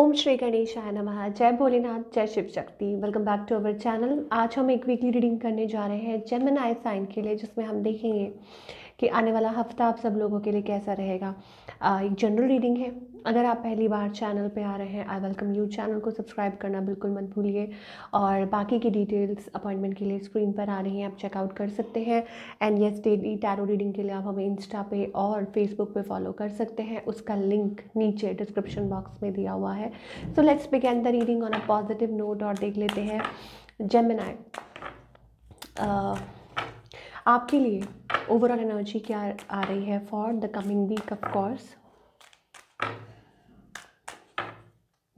ओम श्री गणेशाय नमः जय भोलेनाथ जय Shiv Shakti welcome back to our channel आज हम एक वीकली रीडिंग करने जा रहे हैं जेमन आई साइन के लिए जिसमें हम देखेंगे कि आने वाला हफ्ता आप सब लोगों के लिए कैसा रहेगा एक जनरल रीडिंग है अगर आप पहली बार चैनल पे आ रहे हैं आई वेलकम यू चैनल को सब्सक्राइब करना बिल्कुल मत भूलिए और बाकी की डिटेल्स अपॉइंटमेंट के लिए स्क्रीन पर आ रही हैं आप चेकआउट कर सकते हैं and yes daily tarot reading के लिए आप हमें इंस्टा पे और फेसबुक पे फॉलो कर सकते हैं उसका लिंक नीचे डिस्क्रिप्शन बॉक्स में दिया हुआ है so let's begin the reading on a positive note और देख लेते हैं जेमिनाय आपके लिए ओवरऑल एनर्जी क्या आ रही है for the coming week of course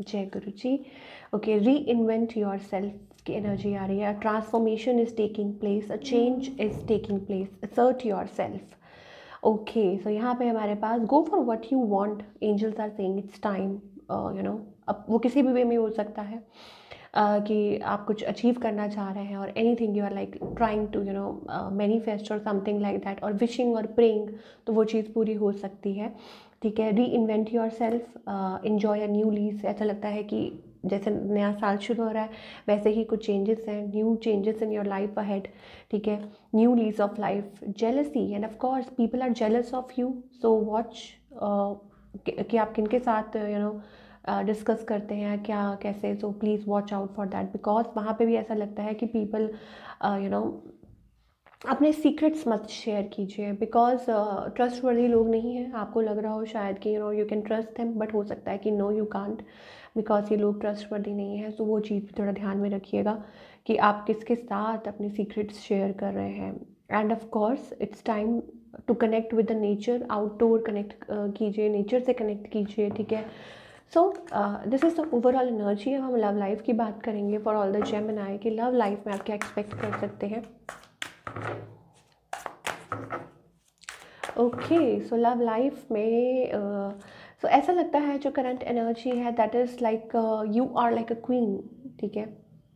जय Guru ji okay reinvent yourself की एनर्जी आ रही है transformation is taking place a change is taking place assert yourself okay so यहाँ पे हमारे पास go for what you want angels are saying it's time you know अब वो किसी भी वे में हो सकता है uh, कि आप कुछ अचीव करना चाह रहे हैं और anything you are like trying to you know manifest और समथिंग लाइक दैट और विशिंग और प्रेइंग तो वो चीज़ पूरी हो सकती है ठीक है reinvent yourself enjoy a new lease ऐसा लगता है कि जैसे नया साल शुरू हो रहा है वैसे ही कुछ चेंजेस हैं new changes in your life ahead ठीक है new lease of life jealousy and of course people are jealous of you so watch कि आप किन के साथ यू नो डिस्कस करते हैं क्या कैसे so please watch out for that because वहाँ पे भी ऐसा लगता है कि पीपल यू नो अपने सीक्रेट्स मत शेयर कीजिए बिकॉज ट्रस्ट वर्दी लोग नहीं हैं आपको लग रहा हो शायद कि no you can trust them but हो सकता है कि नो यू कांट बिकॉज ये लोग ट्रस्ट वर्दी नहीं है सो तो वो चीज़ भी थोड़ा ध्यान में रखिएगा कि आप किसके साथ अपने सीक्रेट्स शेयर कर रहे हैं and of course it's time to connect with the nature outdoor connect कीजिए नेचर से कनेक्ट कीजिए ठीक है so this is the overall energy अब हम लव लाइफ की बात करेंगे for all the Gemini कि लव लाइफ में आप क्या एक्सपेक्ट कर सकते हैं ओके सो लव लाइफ में सो uh, so ऐसा लगता है जो करंट एनर्जी है that is like you are like a queen ठीक है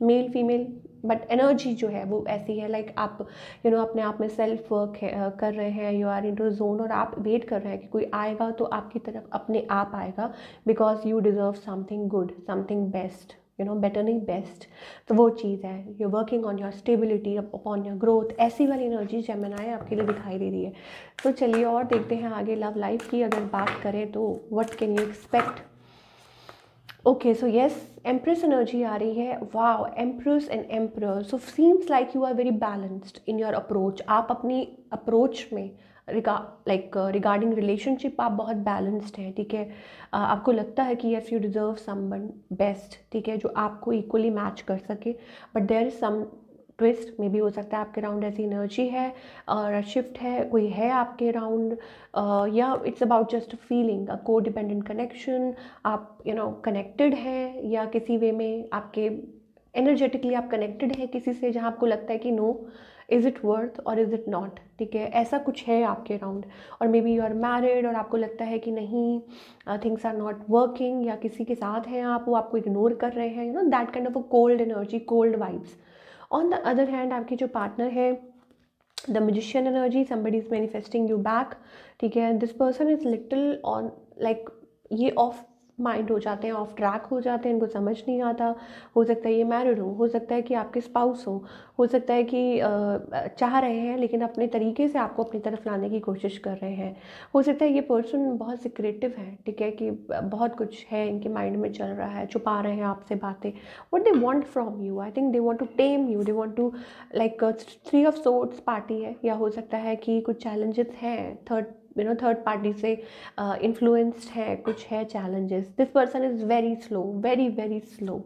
मेल फीमेल बट एनर्जी जो है वो ऐसी है लाइक like आप यू you नो know, अपने आप में सेल्फ वर्क uh, कर रहे हैं you are into zone और आप वेट कर रहे हैं कि कोई आएगा तो आपकी तरफ अपने आप आएगा because you deserve something good something best you know better नहीं बेस्ट तो वो चीज़ है you working on your stability upon your growth ऐसी वाली एनर्जी जेमिनाए आपके लिए दिखाई दे रही है तो चलिए और देखते हैं आगे लव लाइफ की अगर बात करें तो what can you expect okay so yes empress energy आ रही है wow empress and emperor so seems like you are very balanced in your approach आप अपनी अप्रोच में रिगा लाइक रिगार्डिंग रिलेशनशिप आप बहुत बैलेंस्ड हैं ठीक है uh, आपको लगता है कि yes you deserve one best ठीक है जो आपको इक्वली मैच कर सके but there is some twist मे भी हो सकता है आपके राउंड ऐसी एनर्जी है और uh, शिफ्ट है कोई है आपके राउंड uh, या it's about just feeling a codependent connection आप यू नो कनेक्टेड हैं या किसी वे में आपके एनर्जेटिकली आप कनेक्टेड हैं किसी से जहाँ आपको लगता है कि no no, is it worth और इज़ इट नॉट ठीक है ऐसा कुछ है आपके अराउंड और maybe you are married और आपको लगता है कि नहीं थिंग्स आर नॉट वर्किंग या किसी के साथ हैं आप वो आपको इग्नोर कर रहे हैं you know that kind of a cold energy cold vibes on the other hand आपके जो पार्टनर है the magician energy somebody is manifesting you back ठीक है this person is little on like ये ऑफ माइंड हो जाते हैं of track हो जाते हैं इनको समझ नहीं आता हो सकता है ये मैरिड हो हो सकता है कि आपके स्पाउस हो हो सकता है कि चाह रहे हैं लेकिन अपने तरीके से आपको अपनी तरफ लाने की कोशिश कर रहे हैं हो सकता है ये पर्सन बहुत सिक्रेटिव है ठीक है कि बहुत कुछ है इनके माइंड में चल रहा है छुपा रहे हैं आपसे बातें what they want from you I think they want to tame you they want to like three of swords party है या हो सकता है कि कुछ चैलेंजेस हैं third you know third party से इन्फ्लुएंस्ड uh, है कुछ है challenges this person is very slow very very slow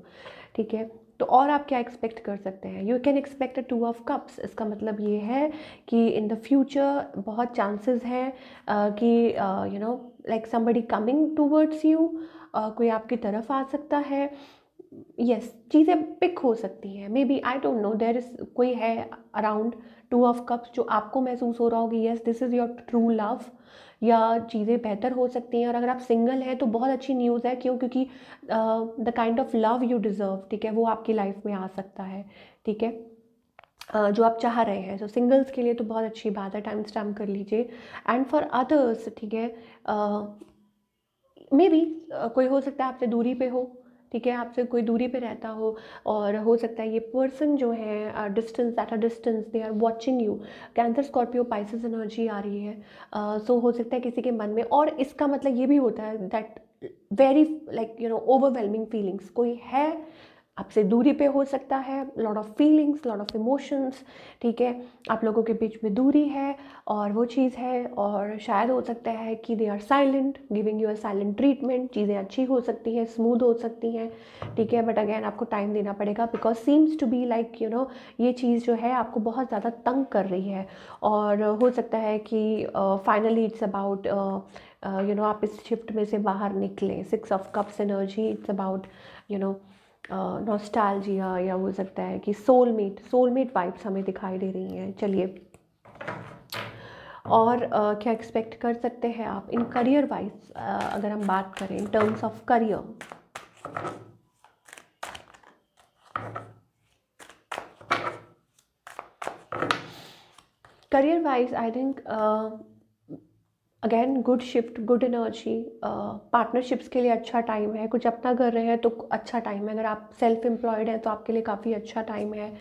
ठीक है तो और आप क्या एक्सपेक्ट कर सकते हैं you can expect a two of cups इसका मतलब ये है कि इन द फ्यूचर बहुत चांसेस हैं uh, कि you know like somebody coming towards you कोई आपकी तरफ आ सकता है यस चीज़ें पिक हो सकती हैं maybe I don't know there is कोई है अराउंड टू ऑफ कप्स जो आपको महसूस हो रहा होगी yes this is your true love या चीज़ें बेहतर हो सकती हैं और अगर आप सिंगल हैं तो बहुत अच्छी न्यूज़ है क्यों क्योंकि the kind of love you deserve ठीक है वो आपकी लाइफ में आ सकता है ठीक है Uh, जो आप चाह रहे हैं सो so, सिंगल्स के लिए तो बहुत अच्छी बात है टाइम स्टैम कर लीजिए एंड फॉर अदर्स ठीक है मे बी कोई हो सकता है आपसे दूरी पे हो ठीक है आपसे कोई दूरी पे रहता हो और हो सकता है ये पर्सन जो है distance at a distance they are watching you Cancer Scorpio Pisces energy आ रही है सो uh, so हो सकता है किसी के मन में और इसका मतलब ये भी होता है that very like you know overwhelming feelings कोई है आपसे दूरी पे हो सकता है lot of feelings lot of emotions ठीक है आप लोगों के बीच में दूरी है और वो चीज़ है और शायद हो सकता है कि they are silent giving you a silent treatment चीज़ें अच्छी हो सकती हैं स्मूथ हो सकती हैं ठीक है बट अगेन आपको टाइम देना पड़ेगा because seems to be like you know ये चीज़ जो है आपको बहुत ज़्यादा तंग कर रही है और हो सकता है कि finally it's about you know आप इस शिफ्ट में से बाहर निकलें six of cups energy it's about you know nostalgia या हो सकता है कि सोलमेट सोलमेट वाइब्स हमें दिखाई दे रही हैं चलिए और आ, क्या एक्सपेक्ट कर सकते हैं आप इन करियर वाइज अगर हम बात करें in terms of career career wise I think again good shift good energy partnerships के लिए अच्छा टाइम है कुछ अपना कर रहे हैं तो अच्छा टाइम है अगर आप सेल्फ एम्प्लॉयड हैं तो आपके लिए काफ़ी अच्छा टाइम है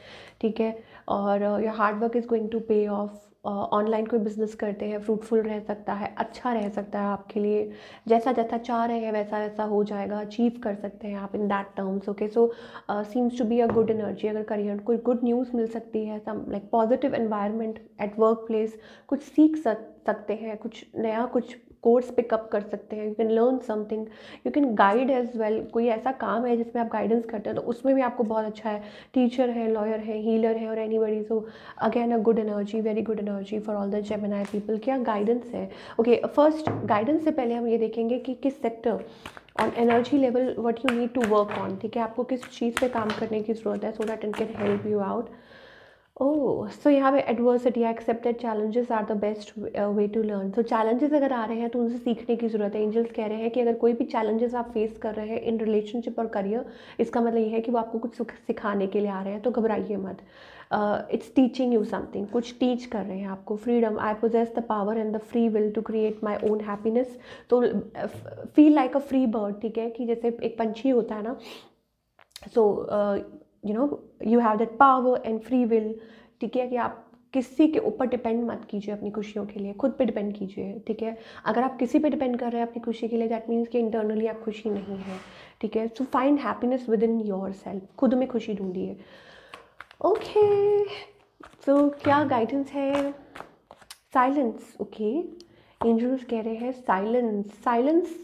ठीक है और your hard work is going to pay off online कोई बिज़नेस करते हैं फ्रूटफुल रह सकता है अच्छा रह सकता है आपके लिए जैसा जैसा चाह रहे हैं वैसा वैसा हो जाएगा अचीव कर सकते हैं आप in that terms okay so seems to be a good energy अगर करियर कोई गुड न्यूज़ मिल सकती है some like positive environment at workplace कुछ सीख सकते हैं कुछ नया कुछ कोर्स पिकअप कर सकते हैं you can learn something you can guide as well कोई ऐसा काम है जिसमें आप गाइडेंस करते हैं तो उसमें भी आपको बहुत अच्छा है टीचर है लॉयर है हीलर है और anybody so again a good energy very good energy for all the I people क्या गाइडेंस है ओके फर्स्ट गाइडेंस से पहले हम ये देखेंगे कि किस sector on energy level what you need to work on ठीक है आपको किस चीज़ पर काम करने की ज़रूरत है so that in can help you out oh oh, so यहाँ पे एडवर्सिटी या accepted challenges are the best way to learn so challenges अगर आ रहे हैं तो उनसे सीखने की ज़रूरत है एंजल्स कह रहे हैं कि अगर कोई भी चैलेंजेस आप फेस कर रहे हैं इन रिलेशनशिप और करियर इसका मतलब ये है कि वो आपको कुछ सिखाने के लिए आ रहे हैं तो घबराइए मत इट्स टीचिंग यू समथिंग कुछ टीच कर रहे हैं आपको freedom I possess the power and the free will to create my own happiness तो feel like a free bird ठीक है कि जैसे एक पंछी होता है ना so so, uh, you know you have that power and free will ठीक है कि आप किसी के ऊपर डिपेंड मत कीजिए अपनी खुशियों के लिए खुद पे डिपेंड कीजिए ठीक है अगर आप किसी पे डिपेंड कर रहे हैं अपनी खुशी के लिए दैट मीन्स कि इंटरनली आप खुशी नहीं है ठीक है so find happiness within yourself खुद में खुशी ढूंढिए ओके सो क्या गाइडेंस है साइलेंस ओके एंजल्स कह रहे हैं साइलेंस साइलेंस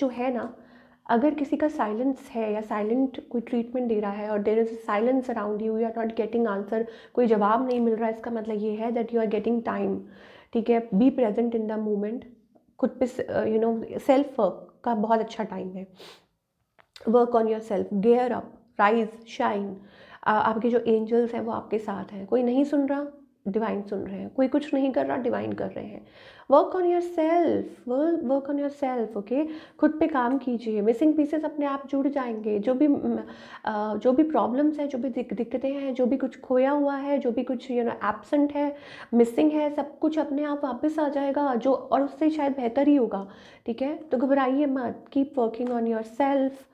जो है ना अगर किसी का साइलेंस है या साइलेंट कोई ट्रीटमेंट दे रहा है और there is silence around you you are not getting answer कोई जवाब नहीं मिल रहा है इसका मतलब ये है that you are getting time ठीक है be present in the moment खुद पे यू नो सेल्फ वर्क का बहुत अच्छा टाइम है work on yourself gear up rise shine आपके जो एंजल्स हैं वो आपके साथ हैं कोई नहीं सुन रहा डिवाइन सुन रहे हैं कोई कुछ नहीं कर रहा डिवाइन कर रहे हैं work on yourself work on yourself okay खुद पे काम कीजिए मिसिंग पीसेस अपने आप जुड़ जाएंगे जो भी जो भी प्रॉब्लम्स हैं जो भी दिक्कतें हैं जो भी कुछ खोया हुआ है जो भी कुछ यू नो एबसेंट है मिसिंग है सब कुछ अपने आप वापस आ जाएगा जो और उससे शायद बेहतर ही होगा ठीक है तो घबराइए मत keep working on yourself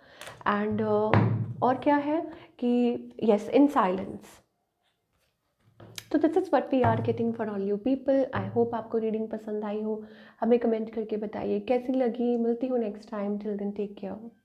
and और क्या है कि यस इन साइलेंस तो this is what we are getting for all you people I hope आपको रीडिंग पसंद आई हो हमें कमेंट करके बताइए कैसी लगी मिलती हूँ next time till then take care